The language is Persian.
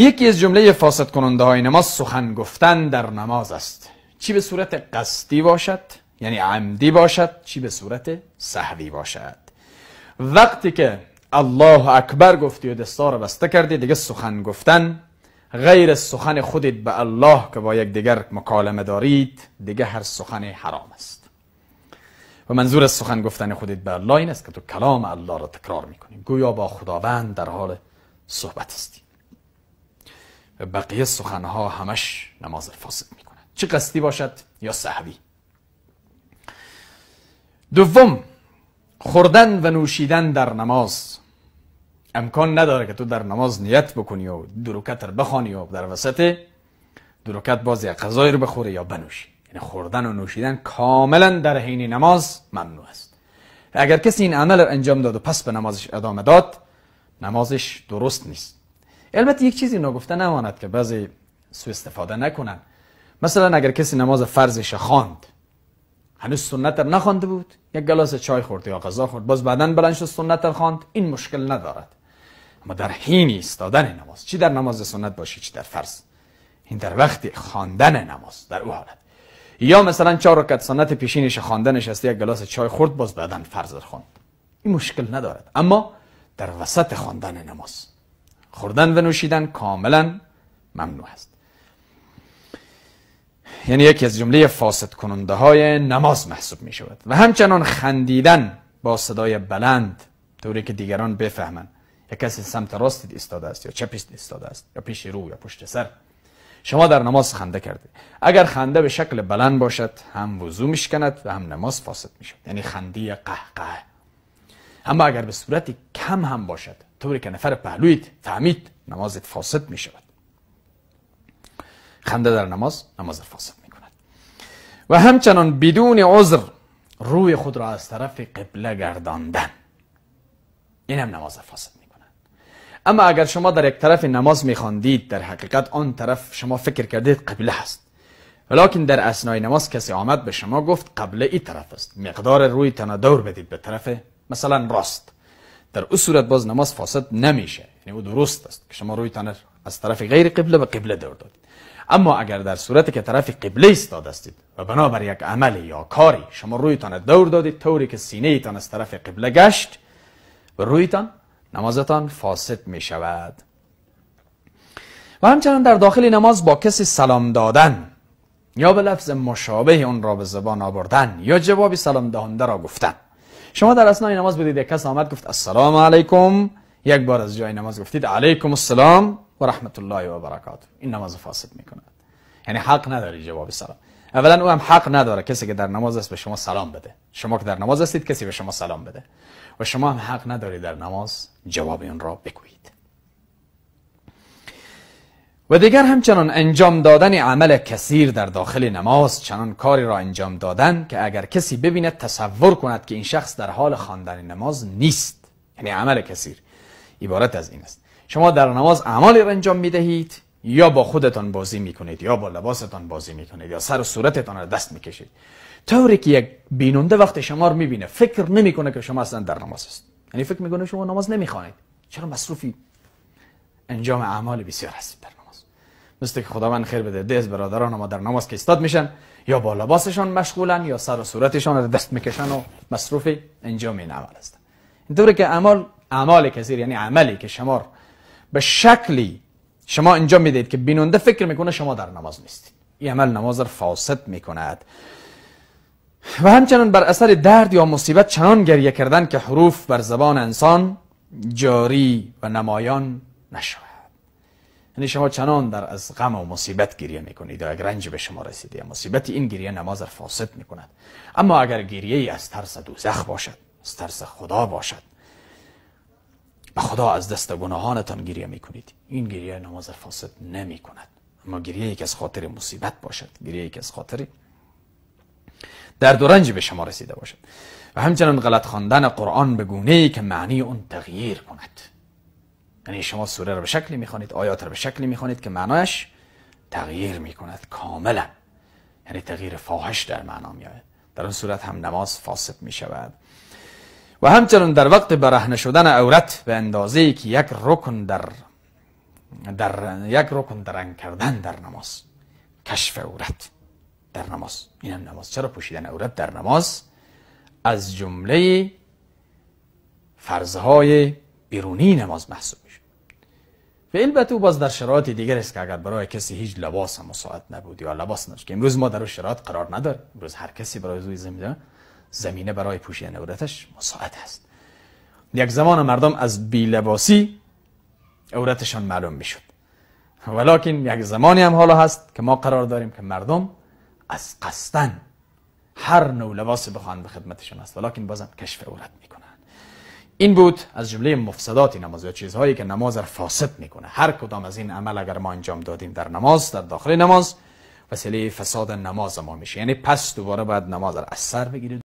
یکی از جمله فاسد کننده های نماز سخن گفتن در نماز است چی به صورت قصدی باشد یعنی عمدی باشد چی به صورت سهوی باشد وقتی که الله اکبر گفتی و دستا بسته کردی دیگه سخن گفتن غیر سخن خودت به الله که با یک دیگر مکالمه دارید دیگه هر سخن حرام است و منظور سخن گفتن خودت به الله این است که تو کلام الله را تکرار میکنی گویا با خداوند در حال صحبت هستی بقیه سخنها همش نماز فاسد میکنه چه قصدی باشد یا صحوی. دوم خوردن و نوشیدن در نماز امکان نداره که تو در نماز نیت بکنی و دروکت رو بخوانی و در وسط دروکت بازی یه رو بخوری یا بنوشی یعنی خوردن و نوشیدن کاملا در حین نماز ممنوع است اگر کسی این عمل رو انجام داد و پس به نمازش ادامه داد نمازش درست نیست البته یک چیزی نگفته نماند که بعضی سو استفاده نکنن مثلا اگر کسی نماز فرضش خواند هنوز سنت نخوانده بود یک گلاس چای خورد یا غذا خورد باز بعدا بلند شد سنت خواند این مشکل ندارد اما در حین ایستادن نماز چی در نماز سنت باشه چی در فرض این در وقت خواندن نماز در او حالت یا مثلا چهار رکعت سنت پیشینش خواندنش است. یک گلاس چای خورد باز بعدا فرض خواند این مشکل ندارد اما در وسط خواندن نماز خوردن و نوشیدن کاملا ممنوع است یعنی یکی از جمله فاسد کننده های نماز محسوب می شود و همچنان خندیدن با صدای بلند طوری که دیگران بفهمند یک کسی سمت راست ایستاده است یا چپ ایستاده است یا پیش رو یا پشت سر شما در نماز خنده کرده اگر خنده به شکل بلند باشد هم وضو میشکند و هم نماز فاسد میشود یعنی خنده قهقه اما اگر به صورتی کم هم باشد طوری که نفر پهلویت فهمید نمازت فاسد می شود خنده در نماز نماز فاسد می کند و همچنان بدون عذر روی خود را از طرف قبله گرداندن این هم نماز فاسد می کند اما اگر شما در یک طرف نماز می خواندید در حقیقت آن طرف شما فکر کردید قبله هست ولیکن در اسنای نماز کسی آمد به شما گفت قبله ای طرف است مقدار روی تن دور بدید به طرف مثلا راست در او صورت باز نماز فاسد نمیشه یعنی او درست است که شما روی تنر از طرف غیر قبله به قبله دور دادید اما اگر در صورت که طرف قبله ایستاده هستید و بنابر یک عمل یا کاری شما رویتان دور دادید طوری که سینه تان از طرف قبله گشت و رویتان نمازتان فاسد می شود و همچنان در داخل نماز با کسی سلام دادن یا به لفظ مشابه اون را به زبان آوردن یا جوابی سلام دهنده را گفتن شما در اسنای نماز بودید یک کس آمد گفت السلام علیکم یک بار از جای نماز گفتید علیکم السلام و رحمت الله و برکاته این نماز فاسد میکنه یعنی حق نداری جواب سلام اولا او هم حق نداره کسی که در نماز است به شما سلام بده شما که در نماز هستید کسی به شما سلام بده و شما هم حق نداری در نماز جواب اون را بگویید و دیگر همچنان انجام دادن عمل کثیر در داخل نماز چنان کاری را انجام دادن که اگر کسی ببیند تصور کند که این شخص در حال خواندن نماز نیست یعنی عمل کثیر عبارت از این است شما در نماز اعمالی را انجام می دهید یا با خودتان بازی می کنید یا با لباستان بازی می کنید یا سر و صورتتان را دست می کشید طوری که یک بیننده وقت شما را می بینه فکر نمی کنه که شما اصلا در نماز است یعنی فکر می کنه شما نماز نمی خوانید چرا مصروفی انجام اعمال بسیار هستید مثل که خداوند خیر بده دست برادران ما در نماز که استاد میشن یا با لباسشان مشغولن یا سر و صورتشان رو دست میکشن و مصروف انجام این عمل است اینطوری که اعمال اعمال کثیر یعنی عملی که شما به شکلی شما انجام میدید که بیننده فکر میکنه شما در نماز نیستید این عمل نماز رو فاسد میکند و همچنان بر اثر درد یا مصیبت چنان گریه کردن که حروف بر زبان انسان جاری و نمایان نشود یعنی شما چنان در از غم و مصیبت گریه میکنید اگر رنج به شما رسیده یا مصیبت این گریه نماز را فاسد میکند اما اگر گریه ای از ترس دوزخ باشد از ترس خدا باشد به خدا از دست گناهانتان گریه میکنید این گریه نماز را فاسد نمیکند اما گریه ای که از خاطر مصیبت باشد گریه ای که از خاطر در و رنج به شما رسیده باشد و همچنان غلط خواندن قرآن به گونه ای که معنی اون تغییر کند یعنی شما سوره رو به شکلی میخوانید آیات رو به شکلی میخوانید که معناش تغییر میکند کاملا یعنی تغییر فاحش در معنا میآید در اون صورت هم نماز فاسد میشود و همچنان در وقت برهنه شدن عورت به اندازه ای که یک رکن در در یک رکن درنگ کردن در نماز کشف عورت در نماز این نماز چرا پوشیدن عورت در نماز از جمله فرضهای بیرونی نماز محسوب میشه و البته باز در شرایط دیگر است که اگر برای کسی هیچ لباس هم مساعد نبود یا لباس نداشت که امروز ما در شرایط قرار نداریم امروز هر کسی برای روی زمینه زمینه برای پوشیدن عورتش مساعد است یک زمان مردم از لباسی عورتشان معلوم میشد ولیکن یک زمانی هم حالا هست که ما قرار داریم که مردم از قصدن هر نوع لباس بخوان به خدمتشون است ولیکن بازم کشف عورت میکنه این بود از جمله مفسدات نماز یا چیزهایی که نماز را فاسد میکنه هر کدام از این عمل اگر ما انجام دادیم در نماز در داخل نماز وسیله فساد نماز ما میشه یعنی پس دوباره باید نماز را از سر بگیرید